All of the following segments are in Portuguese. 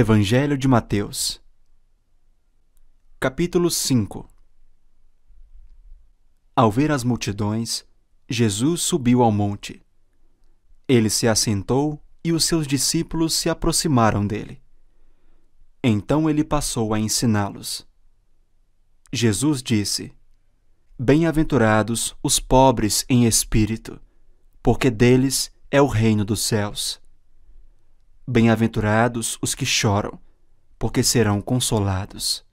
Evangelho de Mateus, capítulo 5 Ao ver as multidões, Jesus subiu ao monte. Ele se assentou e os seus discípulos se aproximaram dele. Então ele passou a ensiná-los. Jesus disse: Bem-aventurados os pobres em espírito, porque deles é o reino dos céus. Bem-aventurados os que choram, porque serão consolados.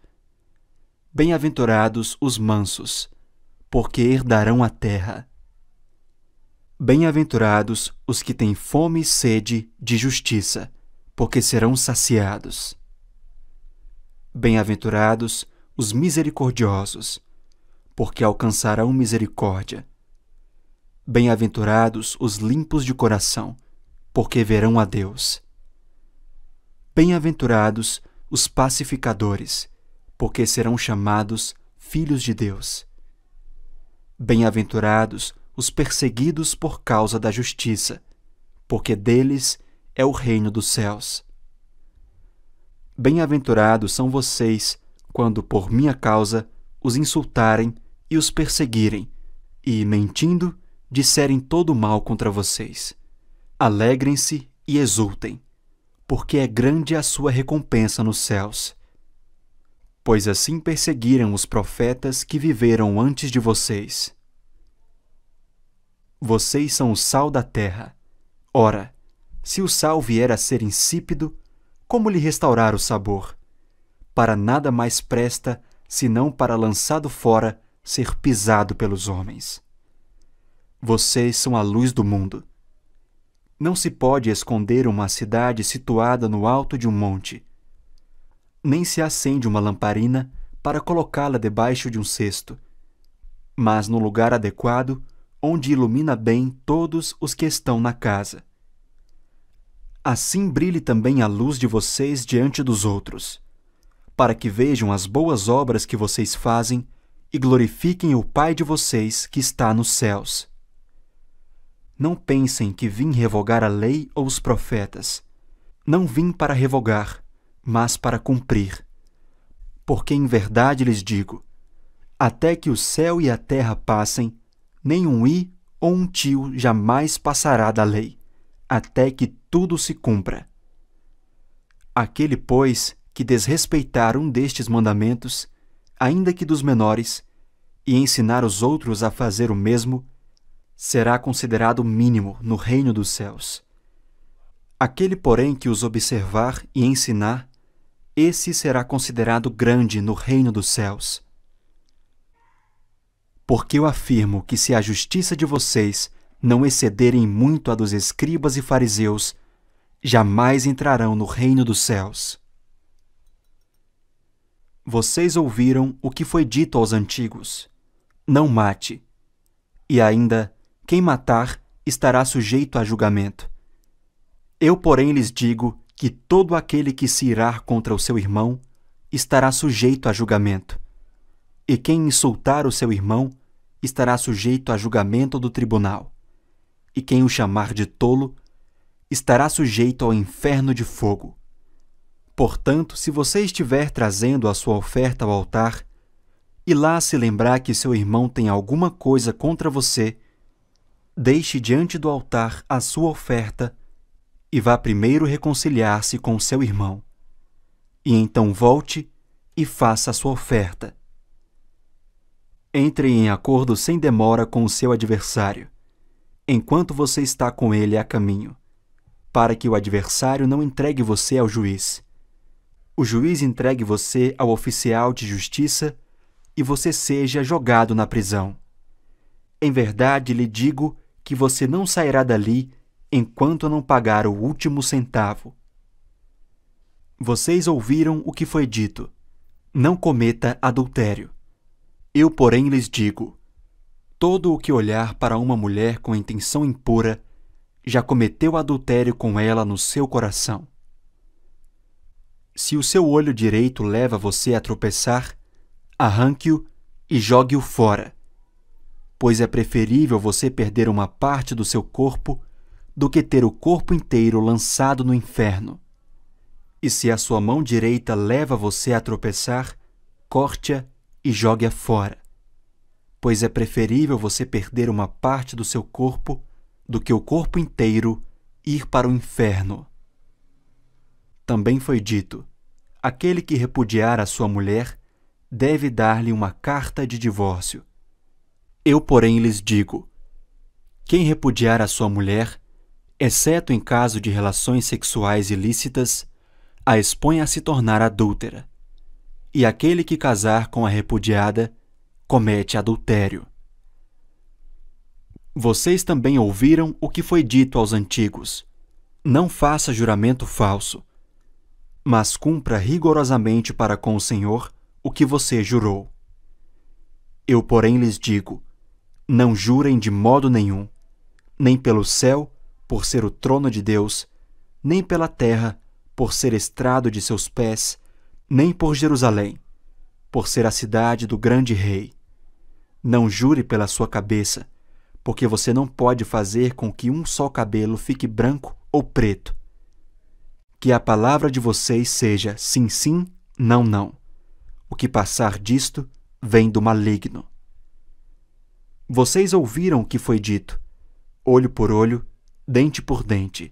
Bem-aventurados os mansos, porque herdarão a terra. Bem-aventurados os que têm fome e sede de justiça, porque serão saciados. Bem-aventurados os misericordiosos, porque alcançarão misericórdia. Bem-aventurados os limpos de coração, porque verão a Deus. Bem-aventurados os pacificadores, porque serão chamados filhos de Deus. Bem-aventurados os perseguidos por causa da justiça, porque deles é o reino dos céus. Bem-aventurados são vocês quando, por minha causa, os insultarem e os perseguirem, e, mentindo, disserem todo mal contra vocês. Alegrem-se e exultem porque é grande a sua recompensa nos céus. Pois assim perseguiram os profetas que viveram antes de vocês. Vocês são o sal da terra. Ora, se o sal vier a ser insípido, como lhe restaurar o sabor? Para nada mais presta senão para lançado fora ser pisado pelos homens. Vocês são a luz do mundo. Não se pode esconder uma cidade situada no alto de um monte. Nem se acende uma lamparina para colocá-la debaixo de um cesto, mas no lugar adequado, onde ilumina bem todos os que estão na casa. Assim brilhe também a luz de vocês diante dos outros, para que vejam as boas obras que vocês fazem e glorifiquem o Pai de vocês que está nos céus. Não pensem que vim revogar a lei ou os profetas. Não vim para revogar, mas para cumprir. Porque em verdade lhes digo: até que o céu e a terra passem, nem um i ou um tio jamais passará da lei, até que tudo se cumpra. Aquele, pois, que desrespeitar um destes mandamentos, ainda que dos menores, e ensinar os outros a fazer o mesmo, será considerado mínimo no reino dos céus. Aquele, porém, que os observar e ensinar, esse será considerado grande no reino dos céus. Porque eu afirmo que se a justiça de vocês não excederem muito a dos escribas e fariseus, jamais entrarão no reino dos céus. Vocês ouviram o que foi dito aos antigos: Não mate. E ainda, quem matar estará sujeito a julgamento. Eu, porém, lhes digo que todo aquele que se irar contra o seu irmão estará sujeito a julgamento. E quem insultar o seu irmão estará sujeito a julgamento do tribunal. E quem o chamar de tolo estará sujeito ao inferno de fogo. Portanto, se você estiver trazendo a sua oferta ao altar, e lá se lembrar que seu irmão tem alguma coisa contra você, deixe diante do altar a sua oferta e vá primeiro reconciliar-se com seu irmão. E então volte e faça a sua oferta. Entre em acordo sem demora com o seu adversário, enquanto você está com ele a caminho, para que o adversário não entregue você ao juiz. O juiz entregue você ao oficial de justiça e você seja jogado na prisão. Em verdade lhe digo que você não sairá dali enquanto não pagar o último centavo. Vocês ouviram o que foi dito: não cometa adultério. Eu, porém, lhes digo: todo o que olhar para uma mulher com intenção impura já cometeu adultério com ela no seu coração. Se o seu olho direito leva você a tropeçar, arranque-o e jogue-o fora pois é preferível você perder uma parte do seu corpo do que ter o corpo inteiro lançado no inferno. E se a sua mão direita leva você a tropeçar, corte-a e jogue-a fora, pois é preferível você perder uma parte do seu corpo do que o corpo inteiro ir para o inferno. Também foi dito: aquele que repudiar a sua mulher deve dar-lhe uma carta de divórcio eu, porém, lhes digo: quem repudiar a sua mulher, exceto em caso de relações sexuais ilícitas, a expõe a se tornar adúltera. E aquele que casar com a repudiada comete adultério. Vocês também ouviram o que foi dito aos antigos: não faça juramento falso, mas cumpra rigorosamente para com o Senhor o que você jurou. Eu, porém, lhes digo: não jurem de modo nenhum, nem pelo céu, por ser o trono de Deus, nem pela terra, por ser estrado de seus pés, nem por Jerusalém, por ser a cidade do grande rei. Não jure pela sua cabeça, porque você não pode fazer com que um só cabelo fique branco ou preto. Que a palavra de vocês seja sim, sim, não, não. O que passar disto vem do maligno. Vocês ouviram o que foi dito: olho por olho, dente por dente.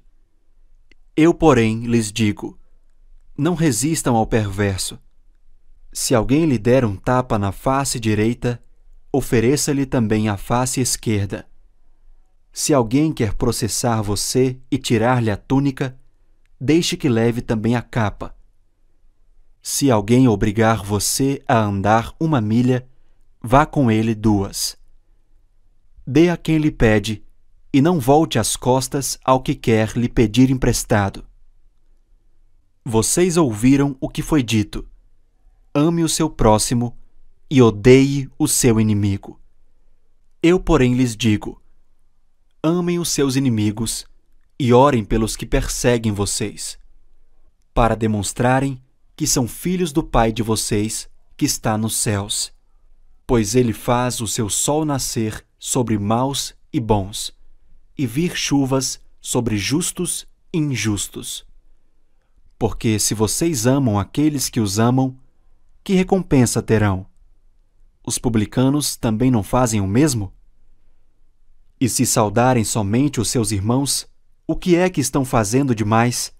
Eu, porém, lhes digo: não resistam ao perverso. Se alguém lhe der um tapa na face direita, ofereça-lhe também a face esquerda. Se alguém quer processar você e tirar-lhe a túnica, deixe que leve também a capa. Se alguém obrigar você a andar uma milha, vá com ele duas. Dê a quem lhe pede, e não volte as costas ao que quer lhe pedir emprestado. Vocês ouviram o que foi dito: ame o seu próximo e odeie o seu inimigo. Eu, porém, lhes digo: amem os seus inimigos e orem pelos que perseguem vocês, para demonstrarem que são filhos do Pai de vocês que está nos céus, pois ele faz o seu sol nascer sobre maus e bons, e vir chuvas sobre justos e injustos. Porque se vocês amam aqueles que os amam, que recompensa terão? Os publicanos também não fazem o mesmo? E se saudarem somente os seus irmãos, o que é que estão fazendo demais?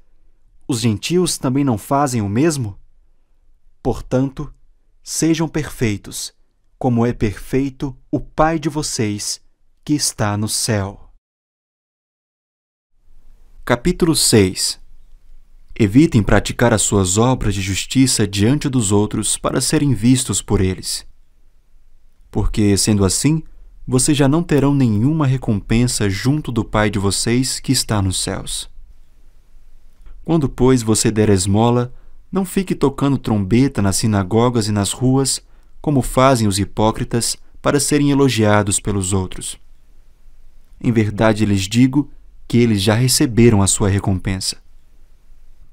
Os gentios também não fazem o mesmo? Portanto, sejam perfeitos como é perfeito o Pai de vocês que está no céu. Capítulo 6 Evitem praticar as suas obras de justiça diante dos outros para serem vistos por eles. Porque, sendo assim, vocês já não terão nenhuma recompensa junto do Pai de vocês que está nos céus. Quando, pois, você der esmola, não fique tocando trombeta nas sinagogas e nas ruas como fazem os hipócritas para serem elogiados pelos outros. Em verdade lhes digo que eles já receberam a sua recompensa.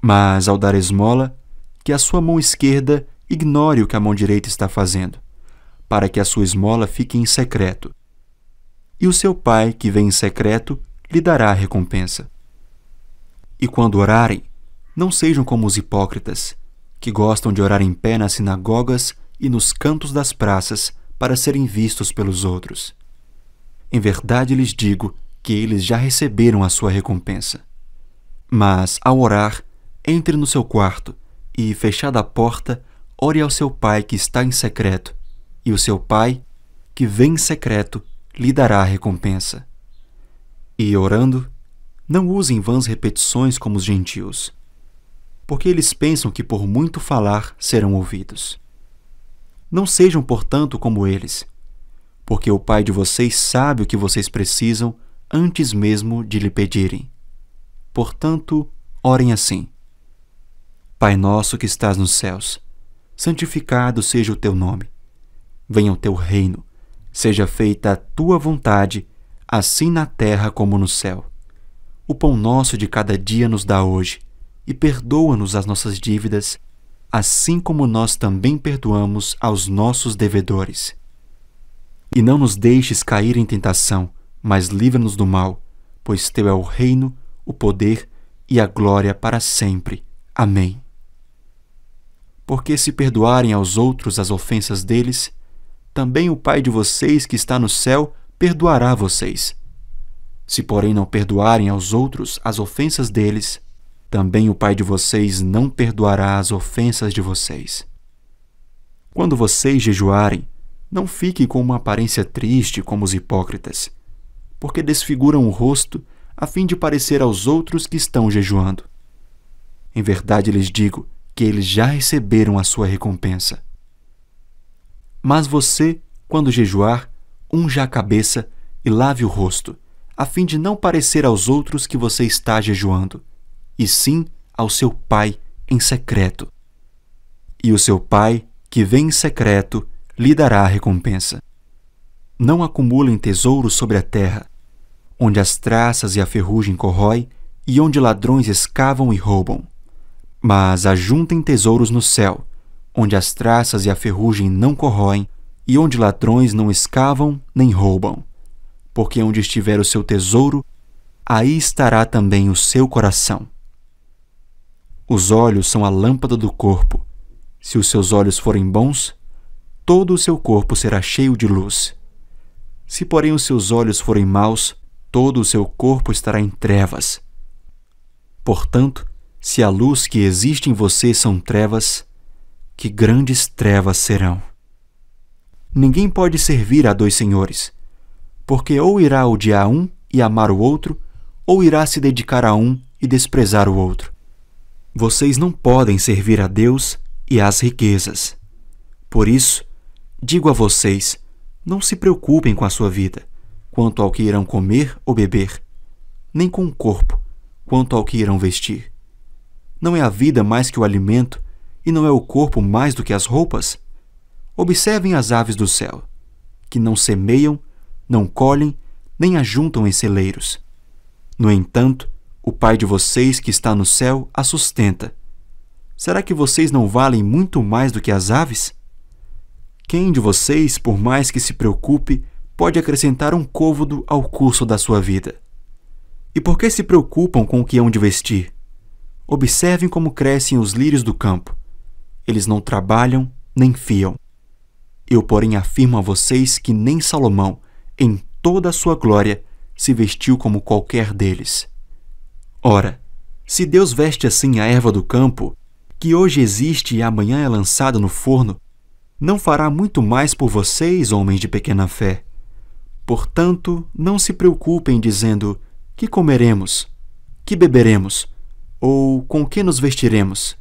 Mas ao dar esmola, que a sua mão esquerda ignore o que a mão direita está fazendo, para que a sua esmola fique em secreto. E o seu pai, que vem em secreto, lhe dará a recompensa. E quando orarem, não sejam como os hipócritas, que gostam de orar em pé nas sinagogas e nos cantos das praças para serem vistos pelos outros. Em verdade lhes digo que eles já receberam a sua recompensa. Mas, ao orar, entre no seu quarto e, fechada a porta, ore ao seu pai que está em secreto, e o seu pai, que vem em secreto, lhe dará a recompensa. E, orando, não usem vãs repetições como os gentios, porque eles pensam que por muito falar serão ouvidos. Não sejam, portanto, como eles, porque o Pai de vocês sabe o que vocês precisam antes mesmo de lhe pedirem. Portanto, orem assim: Pai nosso que estás nos céus, santificado seja o teu nome. Venha o teu reino, seja feita a tua vontade, assim na terra como no céu. O pão nosso de cada dia nos dá hoje, e perdoa-nos as nossas dívidas assim como nós também perdoamos aos nossos devedores. E não nos deixes cair em tentação, mas livra-nos do mal, pois Teu é o reino, o poder e a glória para sempre. Amém. Porque se perdoarem aos outros as ofensas deles, também o Pai de vocês que está no céu perdoará vocês. Se, porém, não perdoarem aos outros as ofensas deles, também o Pai de vocês não perdoará as ofensas de vocês. Quando vocês jejuarem, não fiquem com uma aparência triste como os hipócritas, porque desfiguram o rosto a fim de parecer aos outros que estão jejuando. Em verdade lhes digo que eles já receberam a sua recompensa. Mas você, quando jejuar, unja a cabeça e lave o rosto, a fim de não parecer aos outros que você está jejuando e sim ao seu Pai em secreto. E o seu Pai, que vem em secreto, lhe dará a recompensa. Não acumulem tesouros sobre a terra, onde as traças e a ferrugem corrói e onde ladrões escavam e roubam. Mas ajuntem tesouros no céu, onde as traças e a ferrugem não corroem e onde ladrões não escavam nem roubam. Porque onde estiver o seu tesouro, aí estará também o seu coração. Os olhos são a lâmpada do corpo. Se os seus olhos forem bons, todo o seu corpo será cheio de luz. Se, porém, os seus olhos forem maus, todo o seu corpo estará em trevas. Portanto, se a luz que existe em você são trevas, que grandes trevas serão. Ninguém pode servir a dois senhores, porque ou irá odiar um e amar o outro, ou irá se dedicar a um e desprezar o outro. Vocês não podem servir a Deus e às riquezas. Por isso, digo a vocês: não se preocupem com a sua vida, quanto ao que irão comer ou beber, nem com o corpo, quanto ao que irão vestir. Não é a vida mais que o alimento, e não é o corpo mais do que as roupas? Observem as aves do céu, que não semeiam, não colhem, nem ajuntam em celeiros. No entanto, o Pai de vocês que está no céu a sustenta. Será que vocês não valem muito mais do que as aves? Quem de vocês, por mais que se preocupe, pode acrescentar um côvado ao curso da sua vida? E por que se preocupam com o que hão de vestir? Observem como crescem os lírios do campo. Eles não trabalham nem fiam. Eu, porém, afirmo a vocês que nem Salomão, em toda a sua glória, se vestiu como qualquer deles. Ora, se Deus veste assim a erva do campo, que hoje existe e amanhã é lançada no forno, não fará muito mais por vocês, homens de pequena fé. Portanto, não se preocupem dizendo: que comeremos, que beberemos, ou com que nos vestiremos?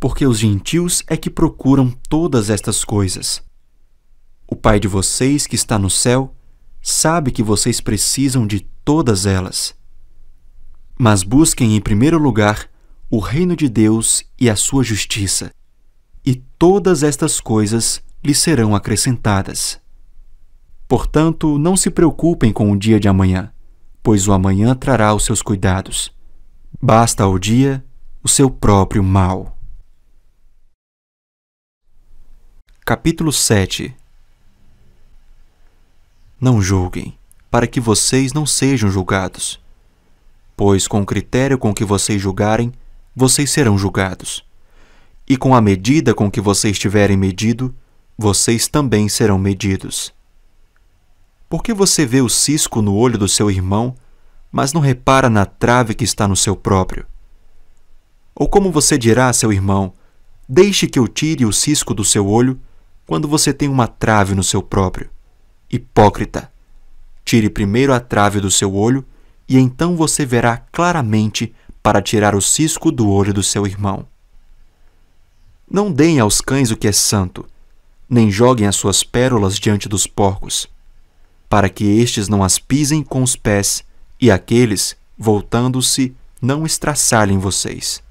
Porque os gentios é que procuram todas estas coisas. O Pai de vocês que está no céu sabe que vocês precisam de todas elas. Mas busquem em primeiro lugar o reino de Deus e a sua justiça, e todas estas coisas lhe serão acrescentadas. Portanto, não se preocupem com o dia de amanhã, pois o amanhã trará os seus cuidados. Basta ao dia o seu próprio mal. Capítulo 7 Não julguem, para que vocês não sejam julgados Pois com o critério com que vocês julgarem, vocês serão julgados. E com a medida com que vocês tiverem medido, vocês também serão medidos. Por que você vê o cisco no olho do seu irmão, mas não repara na trave que está no seu próprio? Ou como você dirá a seu irmão: Deixe que eu tire o cisco do seu olho, quando você tem uma trave no seu próprio? Hipócrita! Tire primeiro a trave do seu olho e então você verá claramente para tirar o cisco do olho do seu irmão. Não deem aos cães o que é santo, nem joguem as suas pérolas diante dos porcos, para que estes não as pisem com os pés e aqueles, voltando-se, não estraçalhem vocês.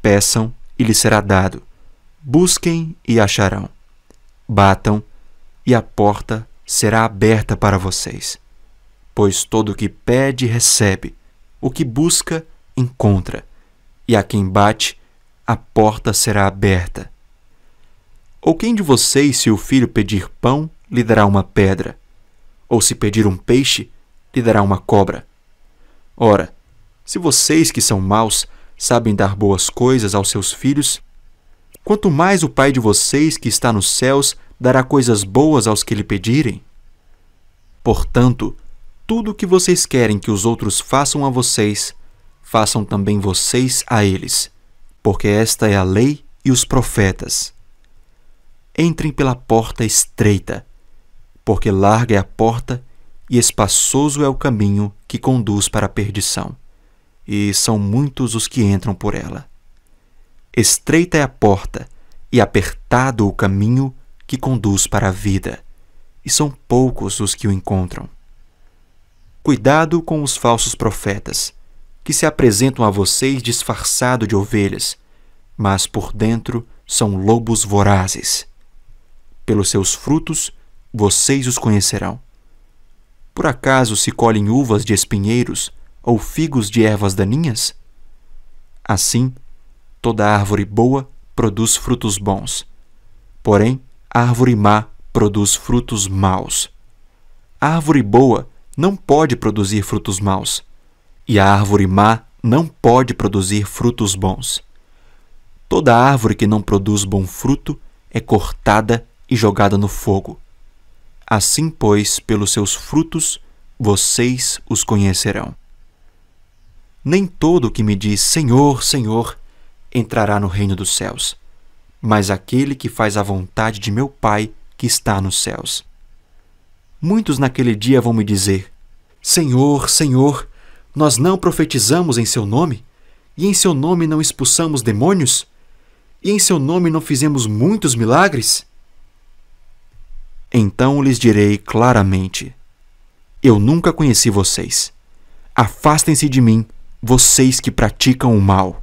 Peçam e lhes será dado, busquem e acharão, batam e a porta será aberta para vocês. Pois todo o que pede, recebe, o que busca, encontra, e a quem bate, a porta será aberta. Ou quem de vocês, se o filho pedir pão, lhe dará uma pedra? Ou se pedir um peixe, lhe dará uma cobra? Ora, se vocês que são maus sabem dar boas coisas aos seus filhos, quanto mais o Pai de vocês que está nos céus dará coisas boas aos que lhe pedirem? Portanto, tudo o que vocês querem que os outros façam a vocês, façam também vocês a eles, porque esta é a lei e os profetas. Entrem pela porta estreita, porque larga é a porta e espaçoso é o caminho que conduz para a perdição, e são muitos os que entram por ela. Estreita é a porta e apertado o caminho que conduz para a vida, e são poucos os que o encontram. Cuidado com os falsos profetas, que se apresentam a vocês disfarçado de ovelhas, mas por dentro são lobos vorazes. Pelos seus frutos vocês os conhecerão. Por acaso se colhem uvas de espinheiros ou figos de ervas daninhas? Assim, toda árvore boa produz frutos bons, porém, árvore má produz frutos maus. A árvore boa não pode produzir frutos maus, e a árvore má não pode produzir frutos bons. Toda árvore que não produz bom fruto é cortada e jogada no fogo. Assim, pois, pelos seus frutos vocês os conhecerão. Nem todo o que me diz Senhor, Senhor entrará no reino dos céus, mas aquele que faz a vontade de meu Pai que está nos céus. Muitos naquele dia vão me dizer: Senhor, Senhor, nós não profetizamos em seu nome? E em seu nome não expulsamos demônios? E em seu nome não fizemos muitos milagres? Então lhes direi claramente: Eu nunca conheci vocês. Afastem-se de mim, vocês que praticam o mal.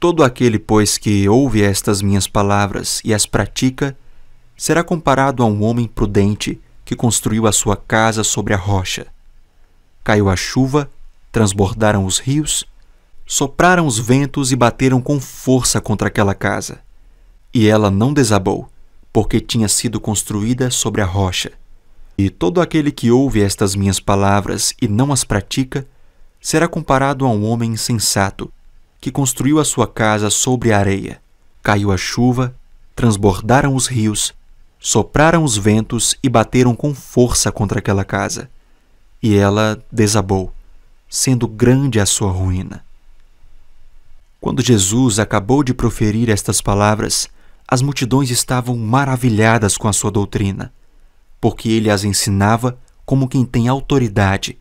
Todo aquele, pois, que ouve estas minhas palavras e as pratica, será comparado a um homem prudente que construiu a sua casa sobre a rocha. Caiu a chuva, transbordaram os rios, sopraram os ventos e bateram com força contra aquela casa. E ela não desabou, porque tinha sido construída sobre a rocha. E todo aquele que ouve estas minhas palavras e não as pratica, será comparado a um homem insensato, que construiu a sua casa sobre a areia. Caiu a chuva, transbordaram os rios, Sopraram os ventos e bateram com força contra aquela casa, e ela desabou, sendo grande a sua ruína. Quando Jesus acabou de proferir estas palavras, as multidões estavam maravilhadas com a sua doutrina, porque ele as ensinava como quem tem autoridade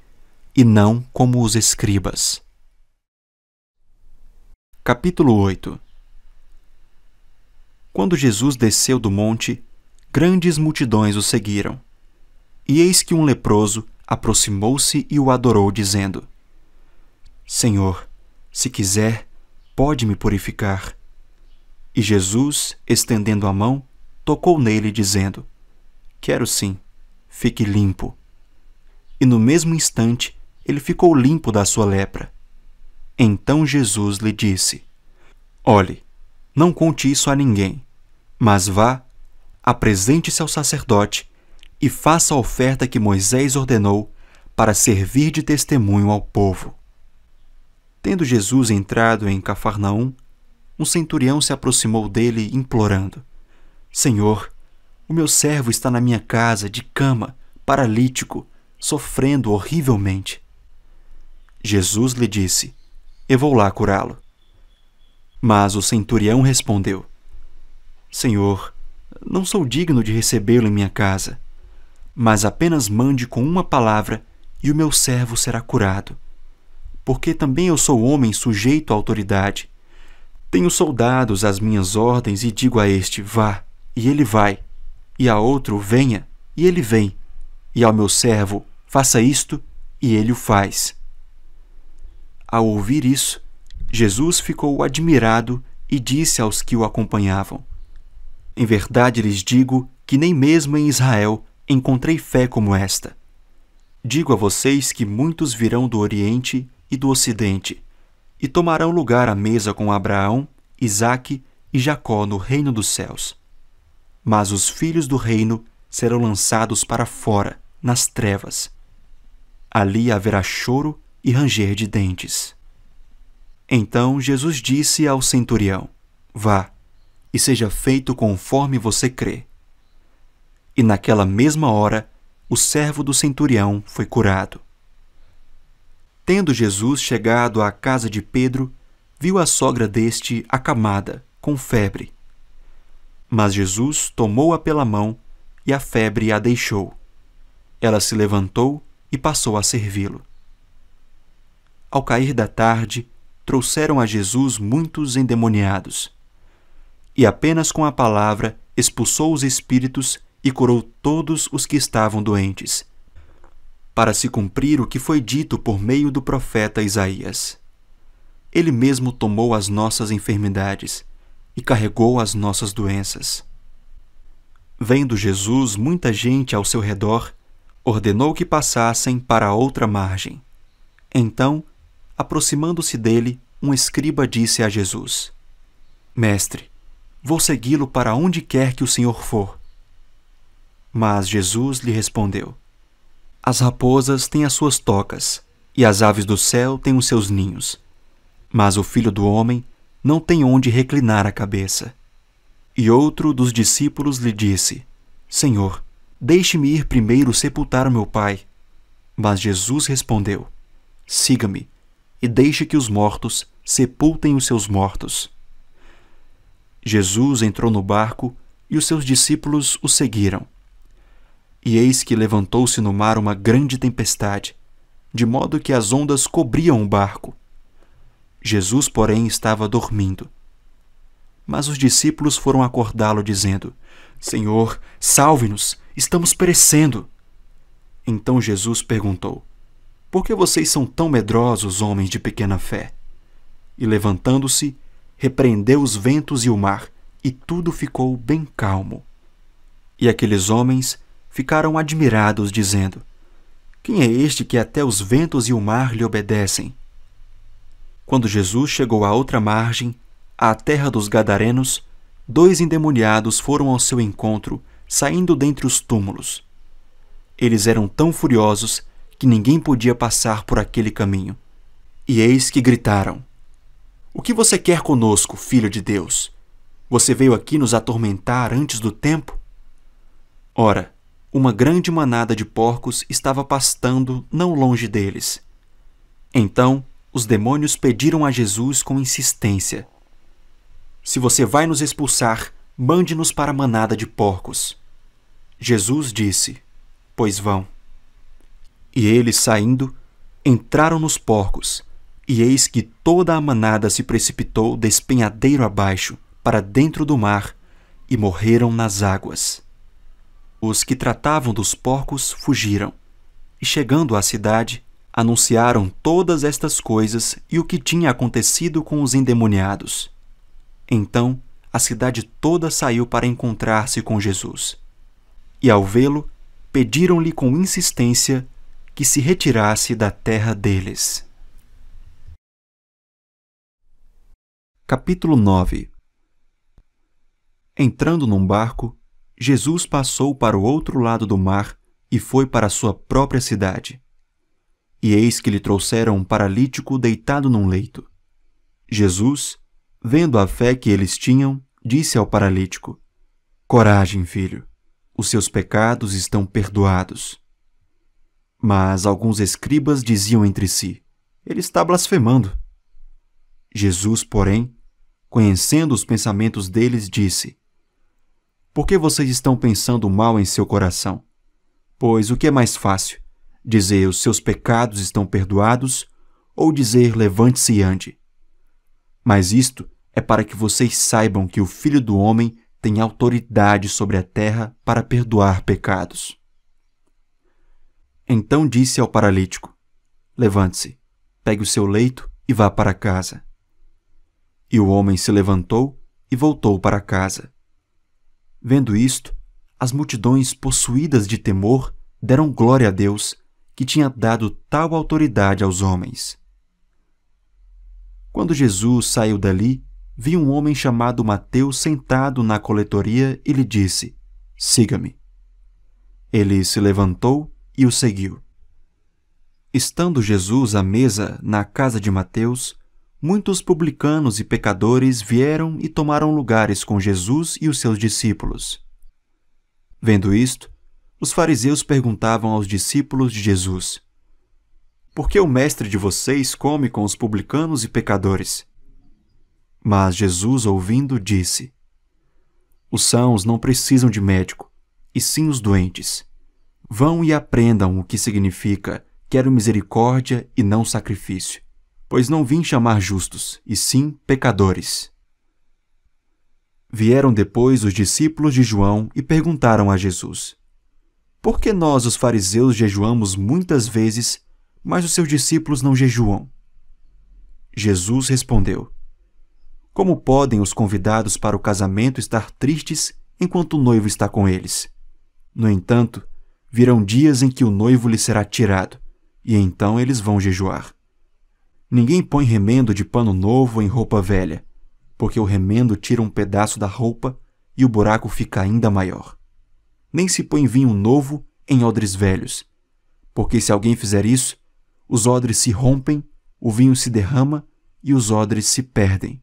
e não como os escribas. Capítulo 8 Quando Jesus desceu do monte, grandes multidões o seguiram. E eis que um leproso aproximou-se e o adorou, dizendo: Senhor, se quiser, pode me purificar. E Jesus, estendendo a mão, tocou nele, dizendo: Quero sim, fique limpo. E no mesmo instante ele ficou limpo da sua lepra. Então Jesus lhe disse: Olhe, não conte isso a ninguém, mas vá apresente-se ao sacerdote e faça a oferta que Moisés ordenou para servir de testemunho ao povo. Tendo Jesus entrado em Cafarnaum, um centurião se aproximou dele, implorando: Senhor, o meu servo está na minha casa, de cama, paralítico, sofrendo horrivelmente. Jesus lhe disse: Eu vou lá curá-lo. Mas o centurião respondeu: Senhor, não sou digno de recebê-lo em minha casa. Mas apenas mande com uma palavra e o meu servo será curado. Porque também eu sou homem sujeito à autoridade. Tenho soldados às minhas ordens e digo a este: vá, e ele vai, e a outro: venha, e ele vem, e ao meu servo: faça isto, e ele o faz. Ao ouvir isso, Jesus ficou admirado e disse aos que o acompanhavam: em verdade lhes digo que nem mesmo em Israel encontrei fé como esta. Digo a vocês que muitos virão do Oriente e do Ocidente, e tomarão lugar à mesa com Abraão, Isaque e Jacó no reino dos céus. Mas os filhos do reino serão lançados para fora, nas trevas. Ali haverá choro e ranger de dentes. Então Jesus disse ao centurião: Vá, e seja feito conforme você crê. E naquela mesma hora, o servo do centurião foi curado. Tendo Jesus chegado à casa de Pedro, viu a sogra deste acamada, com febre. Mas Jesus tomou-a pela mão e a febre a deixou. Ela se levantou e passou a servi-lo. Ao cair da tarde, trouxeram a Jesus muitos endemoniados e apenas com a palavra expulsou os espíritos e curou todos os que estavam doentes, para se cumprir o que foi dito por meio do profeta Isaías. Ele mesmo tomou as nossas enfermidades e carregou as nossas doenças. Vendo Jesus muita gente ao seu redor, ordenou que passassem para a outra margem. Então, aproximando-se dele, um escriba disse a Jesus: Mestre, Vou segui-lo para onde quer que o Senhor for. Mas Jesus lhe respondeu: As raposas têm as suas tocas, e as aves do céu têm os seus ninhos. Mas o filho do homem não tem onde reclinar a cabeça. E outro dos discípulos lhe disse: Senhor, deixe-me ir primeiro sepultar o meu pai. Mas Jesus respondeu: Siga-me, e deixe que os mortos sepultem os seus mortos. Jesus entrou no barco e os seus discípulos o seguiram. E eis que levantou-se no mar uma grande tempestade, de modo que as ondas cobriam o barco. Jesus, porém, estava dormindo. Mas os discípulos foram acordá-lo, dizendo: Senhor, salve-nos, estamos perecendo. Então Jesus perguntou: Por que vocês são tão medrosos, homens de pequena fé? E levantando-se, repreendeu os ventos e o mar, e tudo ficou bem calmo. E aqueles homens ficaram admirados, dizendo: Quem é este que até os ventos e o mar lhe obedecem? Quando Jesus chegou à outra margem, à terra dos Gadarenos, dois endemoniados foram ao seu encontro, saindo dentre os túmulos. Eles eram tão furiosos que ninguém podia passar por aquele caminho. E eis que gritaram: o que você quer conosco, filho de Deus? Você veio aqui nos atormentar antes do tempo? Ora, uma grande manada de porcos estava pastando não longe deles. Então, os demônios pediram a Jesus com insistência: Se você vai nos expulsar, mande-nos para a manada de porcos. Jesus disse: Pois vão. E eles, saindo, entraram nos porcos e eis que toda a manada se precipitou despenhadeiro abaixo, para dentro do mar, e morreram nas águas. Os que tratavam dos porcos fugiram, e chegando à cidade, anunciaram todas estas coisas e o que tinha acontecido com os endemoniados. Então, a cidade toda saiu para encontrar-se com Jesus. E ao vê-lo, pediram-lhe com insistência que se retirasse da terra deles. Capítulo 9 Entrando num barco, Jesus passou para o outro lado do mar e foi para sua própria cidade. E eis que lhe trouxeram um paralítico deitado num leito. Jesus, vendo a fé que eles tinham, disse ao paralítico: Coragem, filho, os seus pecados estão perdoados. Mas alguns escribas diziam entre si: Ele está blasfemando. Jesus, porém, conhecendo os pensamentos deles, disse: Por que vocês estão pensando mal em seu coração? Pois o que é mais fácil? Dizer os seus pecados estão perdoados ou dizer levante-se e ande? Mas isto é para que vocês saibam que o Filho do Homem tem autoridade sobre a terra para perdoar pecados. Então disse ao paralítico: Levante-se, pegue o seu leito e vá para casa. E o homem se levantou e voltou para casa. Vendo isto, as multidões possuídas de temor deram glória a Deus, que tinha dado tal autoridade aos homens. Quando Jesus saiu dali, viu um homem chamado Mateus sentado na coletoria e lhe disse: Siga-me. Ele se levantou e o seguiu. Estando Jesus à mesa na casa de Mateus, Muitos publicanos e pecadores vieram e tomaram lugares com Jesus e os seus discípulos. Vendo isto, os fariseus perguntavam aos discípulos de Jesus: Por que o mestre de vocês come com os publicanos e pecadores? Mas Jesus, ouvindo, disse: Os sãos não precisam de médico, e sim os doentes. Vão e aprendam o que significa quero misericórdia e não sacrifício pois não vim chamar justos, e sim pecadores. Vieram depois os discípulos de João e perguntaram a Jesus: Por que nós, os fariseus, jejuamos muitas vezes, mas os seus discípulos não jejuam? Jesus respondeu: Como podem os convidados para o casamento estar tristes enquanto o noivo está com eles? No entanto, virão dias em que o noivo lhe será tirado, e então eles vão jejuar. Ninguém põe remendo de pano novo em roupa velha, porque o remendo tira um pedaço da roupa e o buraco fica ainda maior. Nem se põe vinho novo em odres velhos, porque se alguém fizer isso, os odres se rompem, o vinho se derrama e os odres se perdem.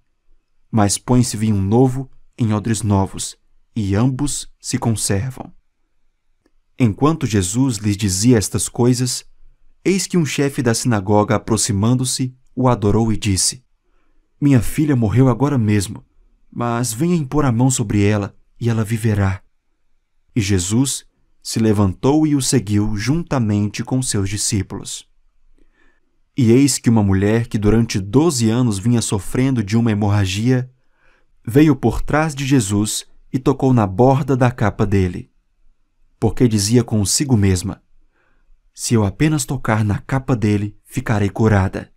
Mas põe-se vinho novo em odres novos, e ambos se conservam. Enquanto Jesus lhes dizia estas coisas, Eis que um chefe da sinagoga, aproximando-se, o adorou e disse: Minha filha morreu agora mesmo, mas venha impor a mão sobre ela e ela viverá. E Jesus se levantou e o seguiu juntamente com seus discípulos. E eis que uma mulher que durante doze anos vinha sofrendo de uma hemorragia veio por trás de Jesus e tocou na borda da capa dele, porque dizia consigo mesma: se eu apenas tocar na capa dele, ficarei curada.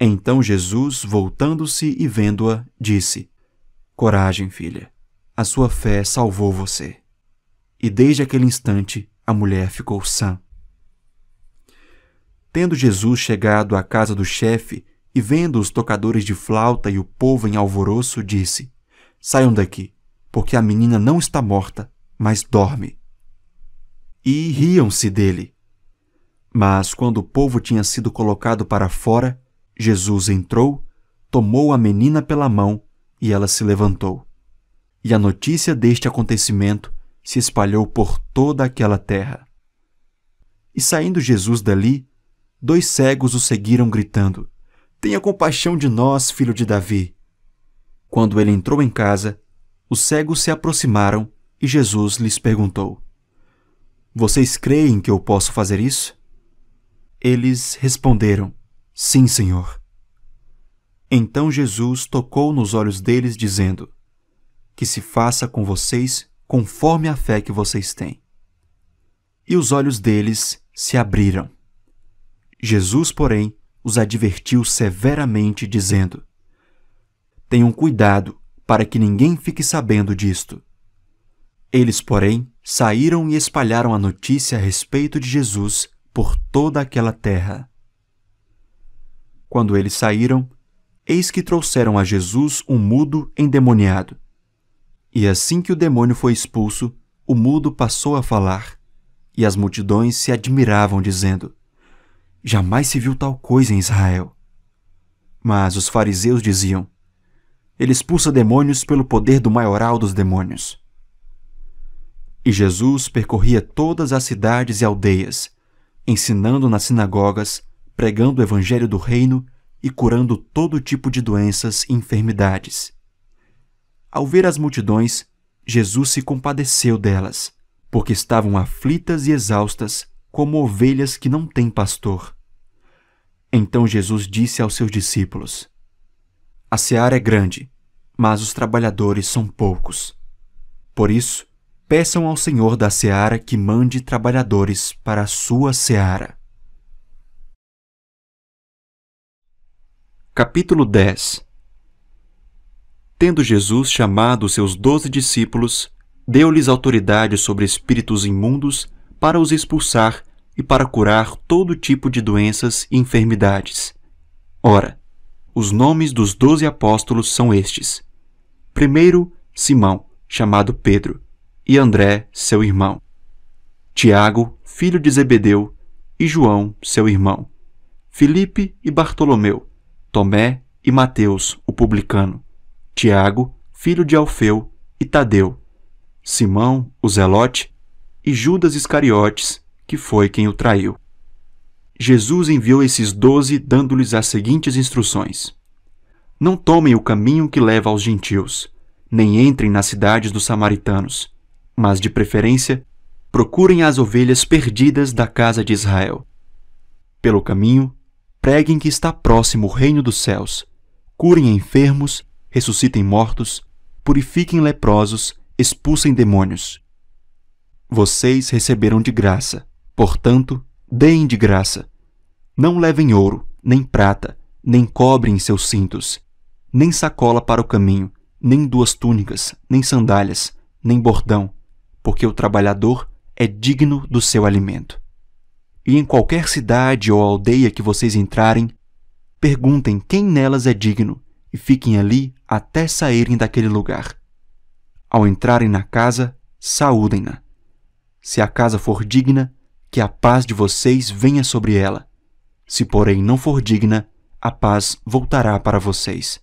Então Jesus, voltando-se e vendo-a, disse: Coragem, filha, a sua fé salvou você. E desde aquele instante a mulher ficou sã. Tendo Jesus chegado à casa do chefe e vendo os tocadores de flauta e o povo em alvoroço, disse: Saiam daqui, porque a menina não está morta, mas dorme. E riam-se dele. Mas quando o povo tinha sido colocado para fora, Jesus entrou, tomou a menina pela mão e ela se levantou. E a notícia deste acontecimento se espalhou por toda aquela terra. E saindo Jesus dali, dois cegos o seguiram gritando: Tenha compaixão de nós, filho de Davi. Quando ele entrou em casa, os cegos se aproximaram e Jesus lhes perguntou: Vocês creem que eu posso fazer isso? Eles responderam: Sim, Senhor. Então Jesus tocou nos olhos deles, dizendo: Que se faça com vocês conforme a fé que vocês têm. E os olhos deles se abriram. Jesus, porém, os advertiu severamente, dizendo: Tenham cuidado para que ninguém fique sabendo disto. Eles, porém, saíram e espalharam a notícia a respeito de Jesus por toda aquela terra. Quando eles saíram, eis que trouxeram a Jesus um mudo endemoniado. E assim que o demônio foi expulso, o mudo passou a falar, e as multidões se admiravam, dizendo: Jamais se viu tal coisa em Israel. Mas os fariseus diziam: Ele expulsa demônios pelo poder do maioral dos demônios. E Jesus percorria todas as cidades e aldeias, ensinando nas sinagogas, pregando o evangelho do reino e curando todo tipo de doenças e enfermidades. Ao ver as multidões, Jesus se compadeceu delas, porque estavam aflitas e exaustas, como ovelhas que não têm pastor. Então Jesus disse aos seus discípulos: A seara é grande, mas os trabalhadores são poucos. Por isso, peçam ao Senhor da seara que mande trabalhadores para a sua seara. Capítulo 10 Tendo Jesus chamado seus doze discípulos, deu-lhes autoridade sobre espíritos imundos para os expulsar e para curar todo tipo de doenças e enfermidades. Ora, os nomes dos doze apóstolos são estes: primeiro, Simão, chamado Pedro e André, seu irmão, Tiago, filho de Zebedeu, e João, seu irmão, Filipe e Bartolomeu, Tomé e Mateus, o publicano, Tiago, filho de Alfeu, e Tadeu, Simão, o Zelote, e Judas Iscariotes, que foi quem o traiu. Jesus enviou esses doze, dando-lhes as seguintes instruções: Não tomem o caminho que leva aos gentios, nem entrem nas cidades dos samaritanos mas de preferência, procurem as ovelhas perdidas da casa de Israel. Pelo caminho, preguem que está próximo o reino dos céus, curem enfermos, ressuscitem mortos, purifiquem leprosos, expulsem demônios. Vocês receberam de graça, portanto, deem de graça. Não levem ouro, nem prata, nem cobre em seus cintos, nem sacola para o caminho, nem duas túnicas, nem sandálias, nem bordão, porque o trabalhador é digno do seu alimento. E em qualquer cidade ou aldeia que vocês entrarem, perguntem quem nelas é digno e fiquem ali até saírem daquele lugar. Ao entrarem na casa, saúdem-na. Se a casa for digna, que a paz de vocês venha sobre ela. Se, porém, não for digna, a paz voltará para vocês.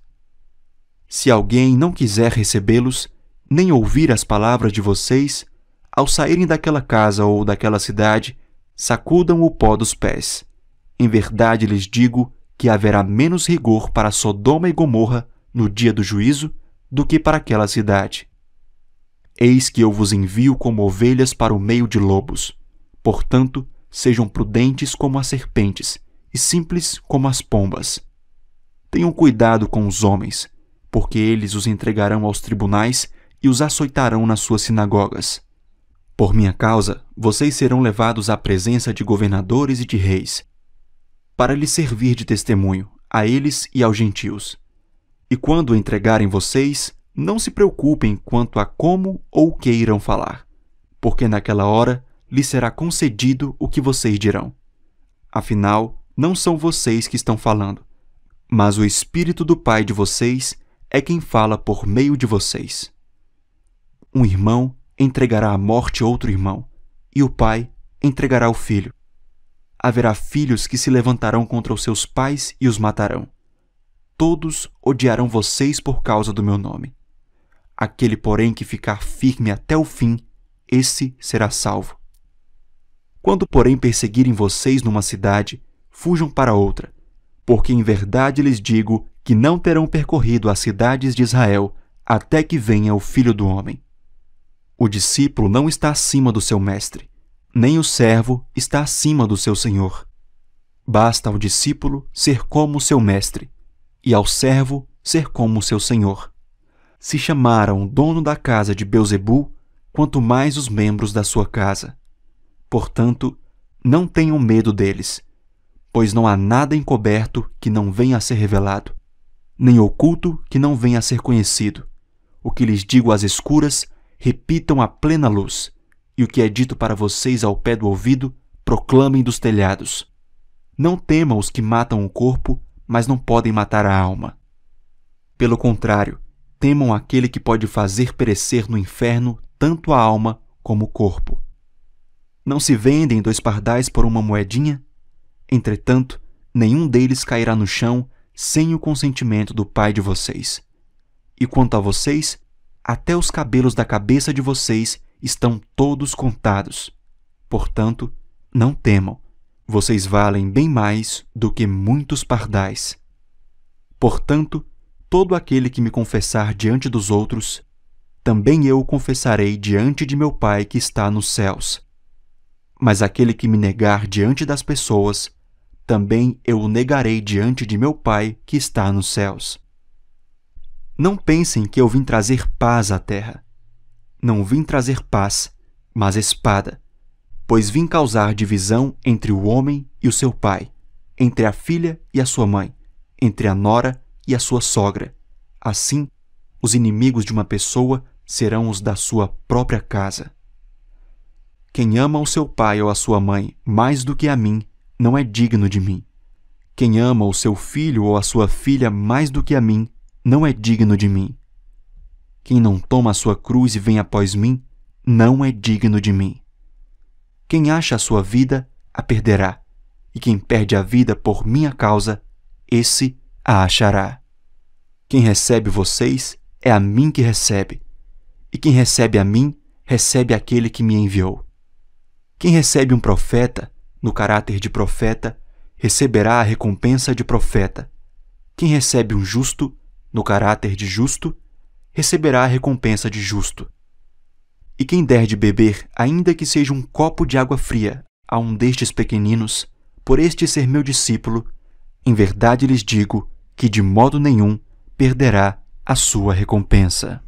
Se alguém não quiser recebê-los, nem ouvir as palavras de vocês, ao saírem daquela casa ou daquela cidade, sacudam o pó dos pés. Em verdade lhes digo que haverá menos rigor para Sodoma e Gomorra no dia do juízo do que para aquela cidade. Eis que eu vos envio como ovelhas para o meio de lobos. Portanto, sejam prudentes como as serpentes e simples como as pombas. Tenham cuidado com os homens, porque eles os entregarão aos tribunais e os açoitarão nas suas sinagogas. Por minha causa, vocês serão levados à presença de governadores e de reis, para lhes servir de testemunho, a eles e aos gentios. E quando entregarem vocês, não se preocupem quanto a como ou o que irão falar, porque naquela hora lhes será concedido o que vocês dirão. Afinal, não são vocês que estão falando, mas o Espírito do Pai de vocês é quem fala por meio de vocês. Um irmão entregará à morte outro irmão, e o pai entregará o filho. Haverá filhos que se levantarão contra os seus pais e os matarão. Todos odiarão vocês por causa do meu nome. Aquele, porém, que ficar firme até o fim, esse será salvo. Quando, porém, perseguirem vocês numa cidade, fujam para outra, porque em verdade lhes digo que não terão percorrido as cidades de Israel até que venha o Filho do Homem. O discípulo não está acima do seu mestre, nem o servo está acima do seu senhor. Basta ao discípulo ser como o seu mestre, e ao servo ser como o seu senhor. Se chamaram dono da casa de Beuzebu, quanto mais os membros da sua casa. Portanto, não tenham medo deles, pois não há nada encoberto que não venha a ser revelado, nem oculto que não venha a ser conhecido. O que lhes digo às escuras, repitam à plena luz, e o que é dito para vocês ao pé do ouvido, proclamem dos telhados. Não temam os que matam o corpo, mas não podem matar a alma. Pelo contrário, temam aquele que pode fazer perecer no inferno tanto a alma como o corpo. Não se vendem dois pardais por uma moedinha? Entretanto, nenhum deles cairá no chão sem o consentimento do Pai de vocês. E quanto a vocês, até os cabelos da cabeça de vocês estão todos contados. Portanto, não temam, vocês valem bem mais do que muitos pardais. Portanto, todo aquele que me confessar diante dos outros, também eu o confessarei diante de meu Pai que está nos céus. Mas aquele que me negar diante das pessoas, também eu o negarei diante de meu Pai que está nos céus. Não pensem que eu vim trazer paz à terra. Não vim trazer paz, mas espada, pois vim causar divisão entre o homem e o seu pai, entre a filha e a sua mãe, entre a nora e a sua sogra. Assim, os inimigos de uma pessoa serão os da sua própria casa. Quem ama o seu pai ou a sua mãe mais do que a mim, não é digno de mim. Quem ama o seu filho ou a sua filha mais do que a mim, não é digno de mim. Quem não toma a sua cruz e vem após mim, não é digno de mim. Quem acha a sua vida, a perderá, e quem perde a vida por minha causa, esse a achará. Quem recebe vocês, é a mim que recebe, e quem recebe a mim, recebe aquele que me enviou. Quem recebe um profeta, no caráter de profeta, receberá a recompensa de profeta. Quem recebe um justo, no caráter de justo, receberá a recompensa de justo. E quem der de beber, ainda que seja um copo de água fria, a um destes pequeninos, por este ser meu discípulo, em verdade lhes digo que de modo nenhum perderá a sua recompensa.